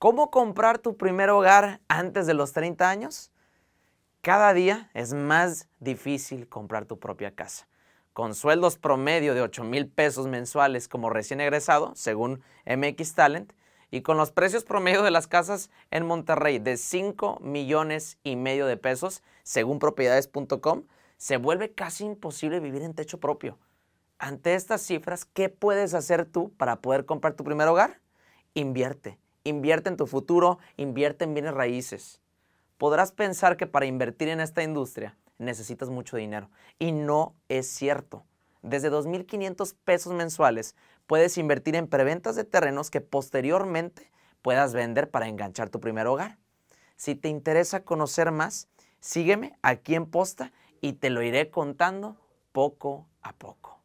¿Cómo comprar tu primer hogar antes de los 30 años? Cada día es más difícil comprar tu propia casa. Con sueldos promedio de 8 mil pesos mensuales como recién egresado, según MX Talent, y con los precios promedio de las casas en Monterrey de 5 millones y medio de pesos, según propiedades.com, se vuelve casi imposible vivir en techo propio. Ante estas cifras, ¿qué puedes hacer tú para poder comprar tu primer hogar? Invierte Invierte en tu futuro, invierte en bienes raíces. Podrás pensar que para invertir en esta industria necesitas mucho dinero y no es cierto. Desde 2.500 pesos mensuales puedes invertir en preventas de terrenos que posteriormente puedas vender para enganchar tu primer hogar. Si te interesa conocer más, sígueme aquí en Posta y te lo iré contando poco a poco.